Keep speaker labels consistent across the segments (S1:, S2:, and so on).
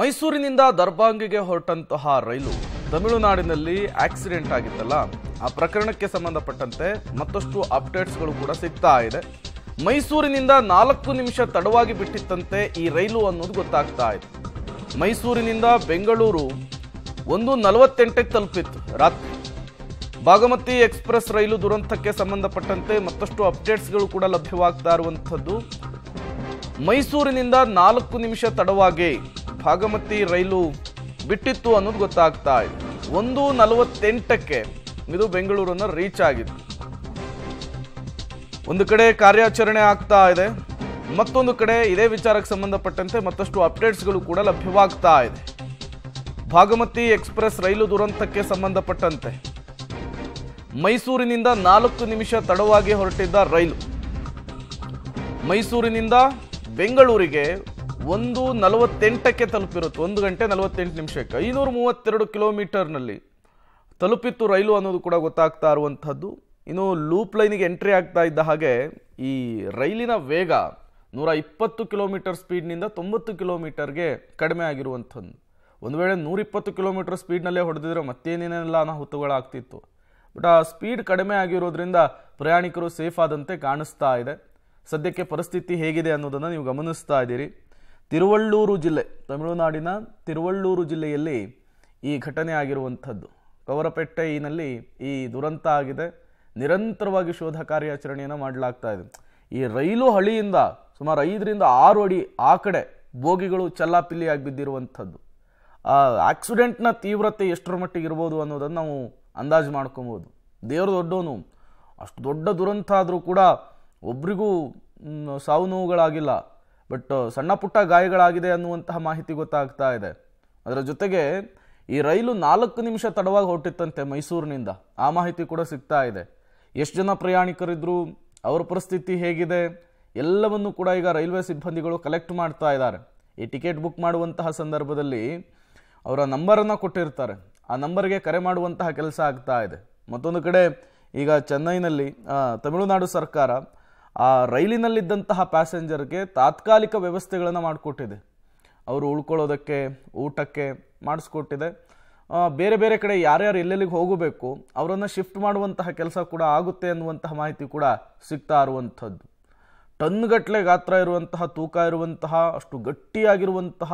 S1: ಮೈಸೂರಿನಿಂದ ದರ್ಬಾಂಗಿಗೆ ಹೊರಟಂತಹ ರೈಲು ತಮಿಳುನಾಡಿನಲ್ಲಿ ಆಕ್ಸಿಡೆಂಟ್ ಆಗಿತ್ತಲ್ಲ ಆ ಪ್ರಕರಣಕ್ಕೆ ಸಂಬಂಧಪಟ್ಟಂತೆ ಮತ್ತಷ್ಟು ಅಪ್ಡೇಟ್ಸ್ಗಳು ಕೂಡ ಸಿಗ್ತಾ ಇದೆ ಮೈಸೂರಿನಿಂದ ನಾಲ್ಕು ನಿಮಿಷ ತಡವಾಗಿ ಬಿಟ್ಟಿತ್ತಂತೆ ಈ ರೈಲು ಅನ್ನೋದು ಗೊತ್ತಾಗ್ತಾ ಇದೆ ಮೈಸೂರಿನಿಂದ ಬೆಂಗಳೂರು ಒಂದು ನಲವತ್ತೆಂಟಕ್ಕೆ ತಲುಪಿತ್ತು ರಾತ್ರಿ ಭಾಗಮತಿ ಎಕ್ಸ್ಪ್ರೆಸ್ ರೈಲು ದುರಂತಕ್ಕೆ ಸಂಬಂಧಪಟ್ಟಂತೆ ಮತ್ತಷ್ಟು ಅಪ್ಡೇಟ್ಸ್ಗಳು ಕೂಡ ಲಭ್ಯವಾಗ್ತಾ ಇರುವಂಥದ್ದು ಮೈಸೂರಿನಿಂದ ನಾಲ್ಕು ನಿಮಿಷ ತಡವಾಗಿ ಭಾಗಮತಿ ರೈಲು ಬಿಟ್ಟಿತ್ತು ಅನ್ನೋದು ಗೊತ್ತಾಗ್ತಾ ಇದೆ ಒಂದು ನಲವತ್ತೆಂಟಕ್ಕೆ ಇದು ಬೆಂಗಳೂರನ್ನು ರೀಚ್ ಆಗಿದೆ ಒಂದು ಕಡೆ ಕಾರ್ಯಾಚರಣೆ ಆಗ್ತಾ ಇದೆ ಮತ್ತೊಂದು ಕಡೆ ಇದೇ ವಿಚಾರಕ್ಕೆ ಸಂಬಂಧಪಟ್ಟಂತೆ ಮತ್ತಷ್ಟು ಅಪ್ಡೇಟ್ಸ್ಗಳು ಕೂಡ ಲಭ್ಯವಾಗ್ತಾ ಇದೆ ಭಾಗಮತಿ ಎಕ್ಸ್ಪ್ರೆಸ್ ರೈಲು ದುರಂತಕ್ಕೆ ಸಂಬಂಧಪಟ್ಟಂತೆ ಮೈಸೂರಿನಿಂದ ನಾಲ್ಕು ನಿಮಿಷ ತಡವಾಗಿ ಹೊರಟಿದ್ದ ರೈಲು ಮೈಸೂರಿನಿಂದ ಬೆಂಗಳೂರಿಗೆ ಒಂದು ನಲವತ್ತೆಂಟಕ್ಕೆ ತಲುಪಿರುತ್ತೆ ಒಂದು ಗಂಟೆ ನಲವತ್ತೆಂಟು ನಿಮಿಷಕ್ಕೆ ಐನೂರ ಮೂವತ್ತೆರಡು ಕಿಲೋಮೀಟರ್ನಲ್ಲಿ ತಲುಪಿತ್ತು ರೈಲು ಅನ್ನೋದು ಕೂಡ ಗೊತ್ತಾಗ್ತಾ ಇರುವಂಥದ್ದು ಇನ್ನು ಲೂಪ್ ಲೈನಿಗೆ ಎಂಟ್ರಿ ಆಗ್ತಾ ಇದ್ದ ಹಾಗೆ ಈ ರೈಲಿನ ವೇಗ ನೂರ ಇಪ್ಪತ್ತು ಕಿಲೋಮೀಟರ್ ಸ್ಪೀಡ್ನಿಂದ ತೊಂಬತ್ತು ಕಿಲೋಮೀಟರ್ಗೆ ಕಡಿಮೆ ಆಗಿರುವಂಥದ್ದು ಒಂದು ವೇಳೆ ನೂರಿಪ್ಪತ್ತು ಕಿಲೋಮೀಟರ್ ಸ್ಪೀಡ್ನಲ್ಲೇ ಹೊಡೆದಿದ್ರೆ ಮತ್ತೇನೇನೆಲ್ಲ ಅನಾಹುತಗಳಾಗ್ತಿತ್ತು ಬಟ್ ಆ ಸ್ಪೀಡ್ ಕಡಿಮೆ ಆಗಿರೋದ್ರಿಂದ ಪ್ರಯಾಣಿಕರು ಸೇಫ್ ಆದಂತೆ ಕಾಣಿಸ್ತಾ ಇದೆ ಸದ್ಯಕ್ಕೆ ಪರಿಸ್ಥಿತಿ ಹೇಗಿದೆ ಅನ್ನೋದನ್ನು ನೀವು ಗಮನಿಸ್ತಾ ಇದ್ದೀರಿ ತಿರುವಳ್ಳೂರು ಜಿಲ್ಲೆ ತಮಿಳುನಾಡಿನ ತಿರುವಳ್ಳೂರು ಜಿಲ್ಲೆಯಲ್ಲಿ ಈ ಘಟನೆ ಆಗಿರುವಂಥದ್ದು ಕವರಪೆಟ್ಟೈನಲ್ಲಿ ಈ ದುರಂತ ಆಗಿದೆ ನಿರಂತರವಾಗಿ ಶೋಧ ಕಾರ್ಯಾಚರಣೆಯನ್ನು ಮಾಡಲಾಗ್ತಾ ಇದೆ ಈ ರೈಲು ಹಳಿಯಿಂದ ಸುಮಾರು ಐದರಿಂದ ಆರು ಅಡಿ ಆ ಕಡೆ ಬೋಗಿಗಳು ಚಲ್ಲಾಪಿಲ್ಲಿಯಾಗಿ ಬಿದ್ದಿರುವಂಥದ್ದು ಆ ಆಕ್ಸಿಡೆಂಟ್ನ ತೀವ್ರತೆ ಎಷ್ಟರ ಮಟ್ಟಿಗೆ ಇರ್ಬೋದು ಅನ್ನೋದನ್ನು ನಾವು ಅಂದಾಜು ಮಾಡ್ಕೊಬೋದು ದೇವರು ದೊಡ್ಡವನು ಅಷ್ಟು ದೊಡ್ಡ ದುರಂತ ಆದರೂ ಕೂಡ ಒಬ್ರಿಗೂ ಸಾವು ನೋವುಗಳಾಗಿಲ್ಲ ಬಟ್ ಸಣ್ಣ ಪುಟ್ಟ ಗಾಯಗಳಾಗಿದೆ ಅನ್ನುವಂತಹ ಮಾಹಿತಿ ಗೊತ್ತಾಗ್ತಾ ಇದೆ ಅದರ ಜೊತೆಗೆ ಈ ರೈಲು ನಾಲ್ಕು ನಿಮಿಷ ತಡವಾಗಿ ಹೊರಟಿತ್ತಂತೆ ಮೈಸೂರಿನಿಂದ ಆ ಮಾಹಿತಿ ಕೂಡ ಸಿಗ್ತಾ ಇದೆ ಎಷ್ಟು ಜನ ಪ್ರಯಾಣಿಕರಿದ್ರು ಅವರ ಪರಿಸ್ಥಿತಿ ಹೇಗಿದೆ ಎಲ್ಲವನ್ನು ಕೂಡ ಈಗ ರೈಲ್ವೆ ಸಿಬ್ಬಂದಿಗಳು ಕಲೆಕ್ಟ್ ಮಾಡ್ತಾ ಇದ್ದಾರೆ ಈ ಟಿಕೆಟ್ ಬುಕ್ ಮಾಡುವಂತಹ ಸಂದರ್ಭದಲ್ಲಿ ಅವರ ನಂಬರನ್ನು ಕೊಟ್ಟಿರ್ತಾರೆ ಆ ನಂಬರ್ಗೆ ಕರೆ ಮಾಡುವಂತಹ ಕೆಲಸ ಆಗ್ತಾ ಇದೆ ಮತ್ತೊಂದು ಕಡೆ ಈಗ ಚೆನ್ನೈನಲ್ಲಿ ತಮಿಳುನಾಡು ಸರ್ಕಾರ ಆ ರೈಲಿನಲ್ಲಿದ್ದಂತಹ ಪ್ಯಾಸೆಂಜರ್ಗೆ ತಾತ್ಕಾಲಿಕ ವ್ಯವಸ್ಥೆಗಳನ್ನು ಮಾಡಿಕೊಟ್ಟಿದೆ ಅವರು ಉಳ್ಕೊಳ್ಳೋದಕ್ಕೆ ಊಟಕ್ಕೆ ಮಾಡಿಸ್ಕೊಟ್ಟಿದೆ ಬೇರೆ ಬೇರೆ ಕಡೆ ಯಾರ್ಯಾರು ಎಲ್ಲೆಲ್ಲಿಗೆ ಹೋಗಬೇಕು ಅವರನ್ನು ಶಿಫ್ಟ್ ಮಾಡುವಂತಹ ಕೆಲಸ ಕೂಡ ಆಗುತ್ತೆ ಅನ್ನುವಂತಹ ಮಾಹಿತಿ ಕೂಡ ಸಿಗ್ತಾ ಇರುವಂಥದ್ದು ಟನ್ಗಟ್ಟಲೆ ಗಾತ್ರ ಇರುವಂತಹ ತೂಕ ಇರುವಂತಹ ಅಷ್ಟು ಗಟ್ಟಿಯಾಗಿರುವಂತಹ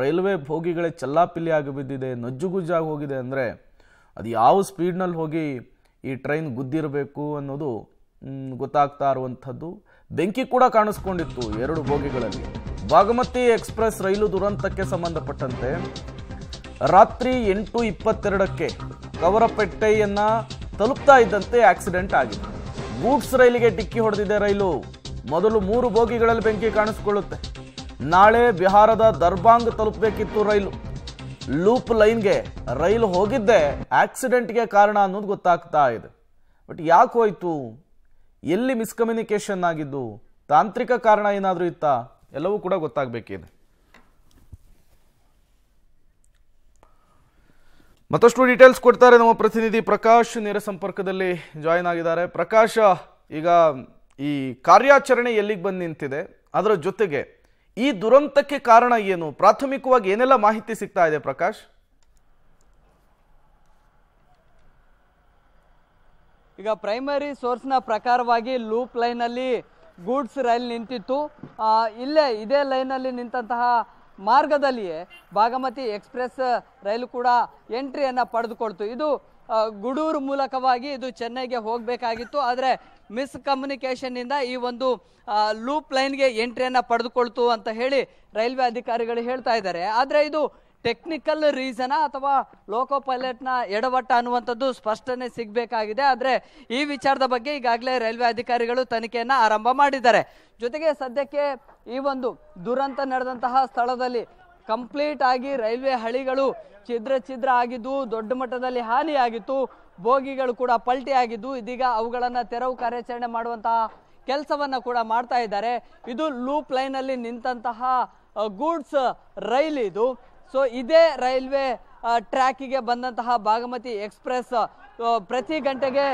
S1: ರೈಲ್ವೆ ಭೋಗಿಗಳೇ ಚಲ್ಲಾಪಿಲ್ಲಿ ಆಗಿ ಬಿದ್ದಿದೆ ನಜ್ಜುಗುಜ್ಜಾಗಿ ಹೋಗಿದೆ ಅಂದರೆ ಅದು ಯಾವ ಸ್ಪೀಡ್ನಲ್ಲಿ ಹೋಗಿ ಈ ಟ್ರೈನ್ ಗುದ್ದಿರಬೇಕು ಅನ್ನೋದು ಗೊತ್ತಾಗ್ತಾ ಇರುವಂಥದ್ದು ಬೆಂಕಿ ಕೂಡ ಕಾಣಿಸ್ಕೊಂಡಿತ್ತು ಎರಡು ಬೋಗಿಗಳಲ್ಲಿ ಬಾಗಮತಿ ಎಕ್ಸ್ಪ್ರೆಸ್ ರೈಲು ದುರಂತಕ್ಕೆ ಸಂಬಂಧಪಟ್ಟಂತೆ ರಾತ್ರಿ ಎಂಟು ಇಪ್ಪತ್ತೆರಡಕ್ಕೆ ಕವರಪೆಟ್ಟೆಯನ್ನು ತಲುಪ್ತಾ ಇದ್ದಂತೆ ಆಕ್ಸಿಡೆಂಟ್ ಆಗಿದೆ ಗೂಡ್ಸ್ ರೈಲಿಗೆ ಡಿಕ್ಕಿ ಹೊಡೆದಿದೆ ರೈಲು ಮೊದಲು ಮೂರು ಬೋಗಿಗಳಲ್ಲಿ ಬೆಂಕಿ ಕಾಣಿಸ್ಕೊಳ್ಳುತ್ತೆ ನಾಳೆ ಬಿಹಾರದ ದರ್ಬಾಂಗ್ ತಲುಪಬೇಕಿತ್ತು ರೈಲು ಲೂಪ್ ಲೈನ್ಗೆ ರೈಲು ಹೋಗಿದ್ದೆ ಆಕ್ಸಿಡೆಂಟ್ಗೆ ಕಾರಣ ಅನ್ನೋದು ಗೊತ್ತಾಗ್ತಾ ಇದೆ ಬಟ್ ಯಾಕೆ ಹೋಯಿತು ಎಲ್ಲಿ ಮಿಸ್ಕಮ್ಯುನಿಕೇಶನ್ ಆಗಿದ್ದು ತಾಂತ್ರಿಕ ಕಾರಣ ಏನಾದರೂ ಇತ್ತಾ ಎಲ್ಲವೂ ಕೂಡ ಗೊತ್ತಾಗಬೇಕಿದೆ ಮತ್ತಷ್ಟು ಡೀಟೇಲ್ಸ್ ಕೊಡ್ತಾರೆ ನಮ್ಮ ಪ್ರತಿನಿಧಿ ಪ್ರಕಾಶ್ ನೇರ ಸಂಪರ್ಕದಲ್ಲಿ ಜಾಯಿನ್ ಆಗಿದ್ದಾರೆ ಪ್ರಕಾಶ ಈಗ ಈ ಕಾರ್ಯಾಚರಣೆ ಎಲ್ಲಿಗೆ ಬಂದು ನಿಂತಿದೆ ಅದರ ಜೊತೆಗೆ ಈ ದುರಂತಕ್ಕೆ ಕಾರಣ ಏನು ಪ್ರಾಥಮಿಕವಾಗಿ ಏನೆಲ್ಲ ಮಾಹಿತಿ ಸಿಗ್ತಾ ಇದೆ ಪ್ರಕಾಶ್
S2: ಈಗ ಪ್ರೈಮರಿ ಸೋರ್ಸ್ನ ಪ್ರಕಾರವಾಗಿ ಲೂಪ್ ಲೈನಲ್ಲಿ ಗೂಡ್ಸ್ ರೈಲ್ ನಿಂತಿತ್ತು ಇಲ್ಲೇ ಇದೇ ಲೈನಲ್ಲಿ ನಿಂತಹ ಮಾರ್ಗದಲ್ಲಿಯೇ ಭಾಗಮತಿ ಎಕ್ಸ್ಪ್ರೆಸ್ ರೈಲು ಕೂಡ ಎಂಟ್ರಿಯನ್ನು ಪಡೆದುಕೊಳ್ತು ಇದು ಗುಡೂರು ಮೂಲಕವಾಗಿ ಇದು ಚೆನ್ನೈಗೆ ಹೋಗಬೇಕಾಗಿತ್ತು ಆದರೆ ಮಿಸ್ ಕಮ್ಯುನಿಕೇಷನ್ನಿಂದ ಈ ಒಂದು ಲೂಪ್ ಲೈನ್ಗೆ ಎಂಟ್ರಿಯನ್ನು ಪಡೆದುಕೊಳ್ತು ಅಂತ ಹೇಳಿ ರೈಲ್ವೆ ಅಧಿಕಾರಿಗಳು ಹೇಳ್ತಾ ಇದ್ದಾರೆ ಆದರೆ ಇದು ಟೆಕ್ನಿಕಲ್ ರೀಸನ ಅಥವಾ ಲೋಕೋ ಪೈಲಟ್ನ ಎಡವಟ್ಟ ಅನ್ನುವಂಥದ್ದು ಸ್ಪಷ್ಟನೆ ಸಿಗಬೇಕಾಗಿದೆ ಆದರೆ ಈ ವಿಚಾರದ ಬಗ್ಗೆ ಈಗಾಗಲೇ ರೈಲ್ವೆ ಅಧಿಕಾರಿಗಳು ತನಿಖೆಯನ್ನು ಆರಂಭ ಮಾಡಿದ್ದಾರೆ ಜೊತೆಗೆ ಸದ್ಯಕ್ಕೆ ಈ ಒಂದು ದುರಂತ ನಡೆದಂತಹ ಸ್ಥಳದಲ್ಲಿ ಕಂಪ್ಲೀಟ್ ಆಗಿ ರೈಲ್ವೆ ಹಳಿಗಳು ಛಿದ್ರ ಛಿದ್ರ ಆಗಿದ್ದು ದೊಡ್ಡ ಮಟ್ಟದಲ್ಲಿ ಹಾನಿಯಾಗಿತ್ತು ಬೋಗಿಗಳು ಕೂಡ ಪಲ್ಟಿ ಆಗಿದ್ದು ಇದೀಗ ಅವುಗಳನ್ನು ತೆರವು ಕಾರ್ಯಾಚರಣೆ ಮಾಡುವಂತಹ ಕೆಲಸವನ್ನು ಕೂಡ ಮಾಡ್ತಾ ಇದ್ದಾರೆ ಇದು ಲೂಪ್ ಲೈನಲ್ಲಿ ನಿಂತಹ ಗೂಡ್ಸ್ ರೈಲ್ ಇದು ಸೊ ಇದೇ ರೈಲ್ವೆ ಟ್ರ್ಯಾಕಿಗೆ ಬಂದಂತಹ ಬಾಗಮತಿ ಎಕ್ಸ್ಪ್ರೆಸ್ ಪ್ರತಿ ಗಂಟೆಗೆ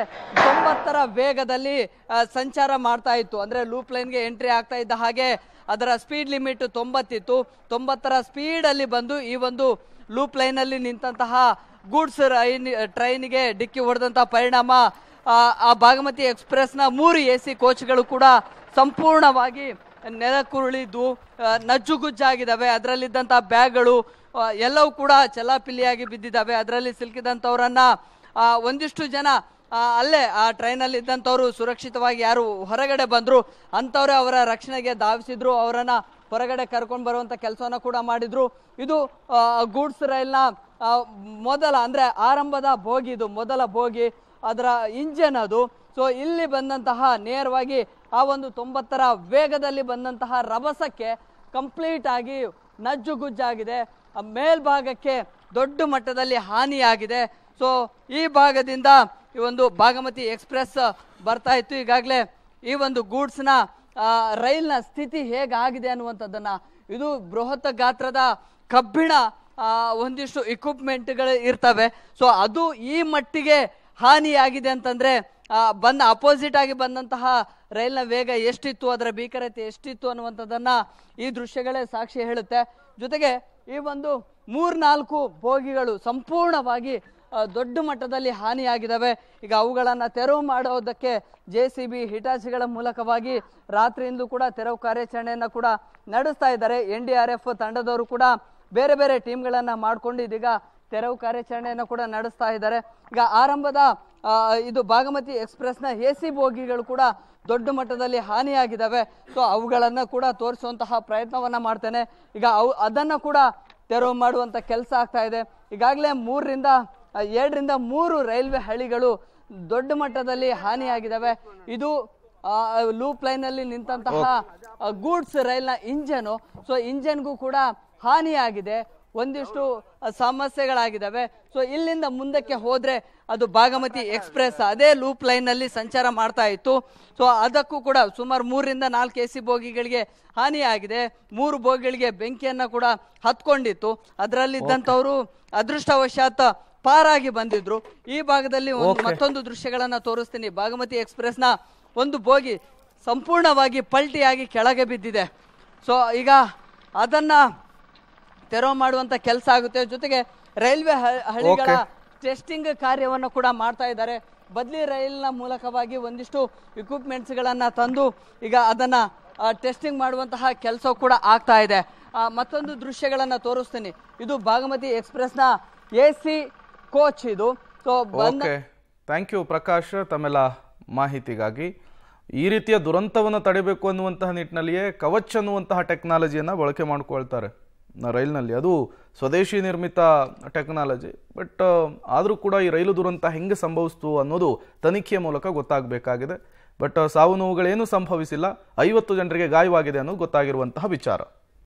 S2: ತೊಂಬತ್ತರ ವೇಗದಲ್ಲಿ ಸಂಚಾರ ಮಾಡ್ತಾ ಇತ್ತು ಅಂದರೆ ಲೂಪ್ ಲೈನ್ಗೆ ಎಂಟ್ರಿ ಆಗ್ತಾ ಇದ್ದ ಹಾಗೆ ಅದರ ಸ್ಪೀಡ್ ಲಿಮಿಟ್ ತೊಂಬತ್ತಿತ್ತು ತೊಂಬತ್ತರ ಸ್ಪೀಡಲ್ಲಿ ಬಂದು ಈ ಒಂದು ಲೂಪ್ ಲೈನಲ್ಲಿ ನಿಂತಹ ಗೂಡ್ಸ್ ರೈನ್ ಟ್ರೈನಿಗೆ ಡಿಕ್ಕಿ ಹೊಡೆದಂಥ ಪರಿಣಾಮ ಆ ಬಾಗಮತಿ ಎಕ್ಸ್ಪ್ರೆಸ್ನ ಮೂರು ಎ ಸಿ ಕೋಚ್ಗಳು ಕೂಡ ಸಂಪೂರ್ಣವಾಗಿ ನೆಲಕುರುಳಿದ್ದು ನಜ್ಜುಗುಜ್ಜಾಗಿದ್ದಾವೆ ಅದರಲ್ಲಿದ್ದಂಥ ಬ್ಯಾಗ್ಗಳು ಎಲ್ಲವೂ ಕೂಡ ಚೆಲ್ಲಾಪಿಲ್ಲಿಯಾಗಿ ಬಿದ್ದಿದ್ದಾವೆ ಅದರಲ್ಲಿ ಸಿಲುಕಿದಂಥವರನ್ನು ಒಂದಿಷ್ಟು ಜನ ಅಲ್ಲೇ ಆ ಟ್ರೈನಲ್ಲಿ ಇದ್ದಂಥವ್ರು ಸುರಕ್ಷಿತವಾಗಿ ಯಾರು ಹೊರಗಡೆ ಬಂದರು ಅಂಥವರೇ ಅವರ ರಕ್ಷಣೆಗೆ ಧಾವಿಸಿದ್ರು ಅವರನ್ನು ಹೊರಗಡೆ ಕರ್ಕೊಂಡು ಬರುವಂಥ ಕೆಲಸವನ್ನು ಕೂಡ ಮಾಡಿದರು ಇದು ಗೂಡ್ಸ್ ರೈಲ್ನ ಮೊದಲ ಅಂದರೆ ಆರಂಭದ ಬೋಗಿ ಇದು ಮೊದಲ ಭೋಗಿ ಅದರ ಇಂಜನ್ ಅದು ಸೊ ಇಲ್ಲಿ ಬಂದಂತಹ ನೇರವಾಗಿ ಆ ಒಂದು ತೊಂಬತ್ತರ ವೇಗದಲ್ಲಿ ಬಂದಂತಹ ರಭಸಕ್ಕೆ ಕಂಪ್ಲೀಟ್ ಆಗಿ ನಜ್ಜುಗುಜ್ಜಾಗಿದೆ ಮೇಲ್ಭಾಗಕ್ಕೆ ದೊಡ್ಡ ಮಟ್ಟದಲ್ಲಿ ಹಾನಿಯಾಗಿದೆ ಸೊ ಈ ಭಾಗದಿಂದ ಈ ಒಂದು ಭಾಗಮತಿ ಎಕ್ಸ್ಪ್ರೆಸ್ ಬರ್ತಾ ಇತ್ತು ಈಗಾಗಲೇ ಈ ಒಂದು ಗೂಡ್ಸ್ನ ರೈಲ್ನ ಸ್ಥಿತಿ ಹೇಗಾಗಿದೆ ಅನ್ನುವಂಥದ್ದನ್ನು ಇದು ಬೃಹತ್ ಗಾತ್ರದ ಕಬ್ಬಿಣ ಒಂದಿಷ್ಟು ಇಕ್ವಿಪ್ಮೆಂಟ್ಗಳು ಇರ್ತವೆ ಸೊ ಅದು ಈ ಮಟ್ಟಿಗೆ ಹಾನಿಯಾಗಿದೆ ಅಂತಂದರೆ ಬಂದ ಅಪೋಸಿಟ್ ಆಗಿ ಬಂದಂತಹ ರೈಲ್ನ ವೇಗ ಎಷ್ಟಿತ್ತು ಅದರ ಭೀಕರತೆ ಎಷ್ಟಿತ್ತು ಅನ್ನುವಂಥದ್ದನ್ನು ಈ ದೃಶ್ಯಗಳೇ ಸಾಕ್ಷಿ ಹೇಳುತ್ತೆ ಜೊತೆಗೆ ಈ ಒಂದು ಮೂರ್ನಾಲ್ಕು ಬೋಗಿಗಳು ಸಂಪೂರ್ಣವಾಗಿ ದೊಡ್ಡ ಮಟ್ಟದಲ್ಲಿ ಹಾನಿಯಾಗಿದ್ದಾವೆ ಈಗ ಅವುಗಳನ್ನು ತೆರವು ಮಾಡೋದಕ್ಕೆ ಜೆ ಸಿ ಬಿ ಹಿಟಾಚಿಗಳ ಮೂಲಕವಾಗಿ ರಾತ್ರಿಯಿಂದ ಕೂಡ ತೆರವು ಕಾರ್ಯಾಚರಣೆಯನ್ನು ಕೂಡ ನಡೆಸ್ತಾ ಇದ್ದಾರೆ ಎನ್ ಡಿ ಆರ್ ಎಫ್ ತಂಡದವರು ಕೂಡ ಬೇರೆ ಬೇರೆ ಟೀಮ್ಗಳನ್ನು ಮಾಡಿಕೊಂಡು ಇದೀಗ ತೆರವು ಕಾರ್ಯಾಚರಣೆಯನ್ನು ಕೂಡ ನಡೆಸ್ತಾ ಇದ್ದಾರೆ ಈಗ ಆರಂಭದ ಇದು ಬಾಗಮತಿ ಎಕ್ಸ್ಪ್ರೆಸ್ನ ಎ ಸಿ ಬೋಗಿಗಳು ಕೂಡ ದೊಡ್ಡ ಮಟ್ಟದಲ್ಲಿ ಹಾನಿಯಾಗಿದ್ದಾವೆ ಸೊ ಅವುಗಳನ್ನು ಕೂಡ ತೋರಿಸುವಂತಹ ಪ್ರಯತ್ನವನ್ನು ಮಾಡ್ತೇನೆ ಈಗ ಅವು ಅದನ್ನು ಕೂಡ ತೆರವು ಮಾಡುವಂಥ ಕೆಲಸ ಆಗ್ತಾ ಇದೆ ಈಗಾಗಲೇ ಮೂರರಿಂದ ಎರಡರಿಂದ ಮೂರು ರೈಲ್ವೆ ಹಳಿಗಳು ದೊಡ್ಡ ಮಟ್ಟದಲ್ಲಿ ಹಾನಿಯಾಗಿದ್ದಾವೆ ಇದು ಲೂಪ್ ಲೈನಲ್ಲಿ ನಿಂತಹ ಗೂಡ್ಸ್ ರೈಲ್ನ ಇಂಜನು ಸೊ ಇಂಜನ್ಗೂ ಕೂಡ ಹಾನಿಯಾಗಿದೆ ಒಂದಿಷ್ಟು ಸಮಸ್ಯೆಗಳಾಗಿದ್ದಾವೆ ಸೊ ಇಲ್ಲಿಂದ ಮುಂದಕ್ಕೆ ಹೋದರೆ ಅದು ಭಾಗಮತಿ ಎಕ್ಸ್ಪ್ರೆಸ್ ಅದೇ ಲೂಪ್ ಅಲ್ಲಿ ಸಂಚಾರ ಮಾಡ್ತಾ ಇತ್ತು ಸೊ ಅದಕ್ಕೂ ಕೂಡ ಸುಮಾರು ಮೂರರಿಂದ ನಾಲ್ಕು ಎ ಸಿ ಬೋಗಿಗಳಿಗೆ ಹಾನಿಯಾಗಿದೆ ಮೂರು ಬೋಗಿಗಳಿಗೆ ಬೆಂಕಿಯನ್ನು ಕೂಡ ಹತ್ಕೊಂಡಿತ್ತು ಅದರಲ್ಲಿದ್ದಂಥವರು ಅದೃಷ್ಟವಶಾತ್ ಪಾರಾಗಿ ಬಂದಿದ್ರು ಈ ಭಾಗದಲ್ಲಿ ಮತ್ತೊಂದು ದೃಶ್ಯಗಳನ್ನು ತೋರಿಸ್ತೀನಿ ಭಾಗಮತಿ ಎಕ್ಸ್ಪ್ರೆಸ್ನ ಒಂದು ಬೋಗಿ ಸಂಪೂರ್ಣವಾಗಿ ಪಲ್ಟಿಯಾಗಿ ಕೆಳಗೆ ಬಿದ್ದಿದೆ ಸೊ ಈಗ ಅದನ್ನು ತೆರವು ಮಾಡುವಂತ ಕೆಲಸ ಆಗುತ್ತೆ ಜೊತೆಗೆ ರೈಲ್ವೆ ಹಳಿಗಳ ಟೆಸ್ಟಿಂಗ್ ಕಾರ್ಯವನ್ನು ಕೂಡ ಮಾಡ್ತಾ ಇದ್ದಾರೆ ಬದಲಿ ರೈಲ್ನ ಮೂಲಕವಾಗಿ ಒಂದಿಷ್ಟು ಇಕ್ವಿಪ್ಮೆಂಟ್ಸ್ಗಳನ್ನು ತಂದು ಈಗ ಅದನ್ನ ಟೆಸ್ಟಿಂಗ್ ಮಾಡುವಂತಹ ಕೆಲಸ ಕೂಡ ಆಗ್ತಾ ಇದೆ ಮತ್ತೊಂದು ದೃಶ್ಯಗಳನ್ನು ತೋರಿಸ್ತೀನಿ ಇದು ಭಾಗಮತಿ ಎಕ್ಸ್ಪ್ರೆಸ್ನ ಎ ಸಿ ಕೋಚ್ ಇದು ಸೊ
S1: ಥ್ಯಾಂಕ್ ಯು ಪ್ರಕಾಶ್ ತಮ್ಮೆಲ್ಲ ಮಾಹಿತಿಗಾಗಿ ಈ ರೀತಿಯ ದುರಂತವನ್ನು ತಡೆಯಬೇಕು ಅನ್ನುವಂತಹ ನಿಟ್ಟಿನಲ್ಲಿಯೇ ಕವಚ್ ಅನ್ನುವಂತಹ ಟೆಕ್ನಾಲಜಿಯನ್ನು ಬಳಕೆ ಮಾಡಿಕೊಳ್ತಾರೆ ರೈಲಿನಲ್ಲಿ ಅದು ಸ್ವದೇಶಿ ನಿರ್ಮಿತ ಟೆಕ್ನಾಲಜಿ ಬಟ್ ಆದರೂ ಕೂಡ ಈ ರೈಲು ದುರಂತ ಹೆಂಗೆ ಸಂಭವಿಸ್ತು ಅನ್ನೋದು ತನಿಖೆಯ ಮೂಲಕ ಗೊತ್ತಾಗಬೇಕಾಗಿದೆ ಬಟ್ ಸಾವು ನೋವುಗಳೇನು ಸಂಭವಿಸಿಲ್ಲ ಐವತ್ತು ಜನರಿಗೆ ಗಾಯವಾಗಿದೆ ಅನ್ನೋದು ಗೊತ್ತಾಗಿರುವಂತಹ ವಿಚಾರ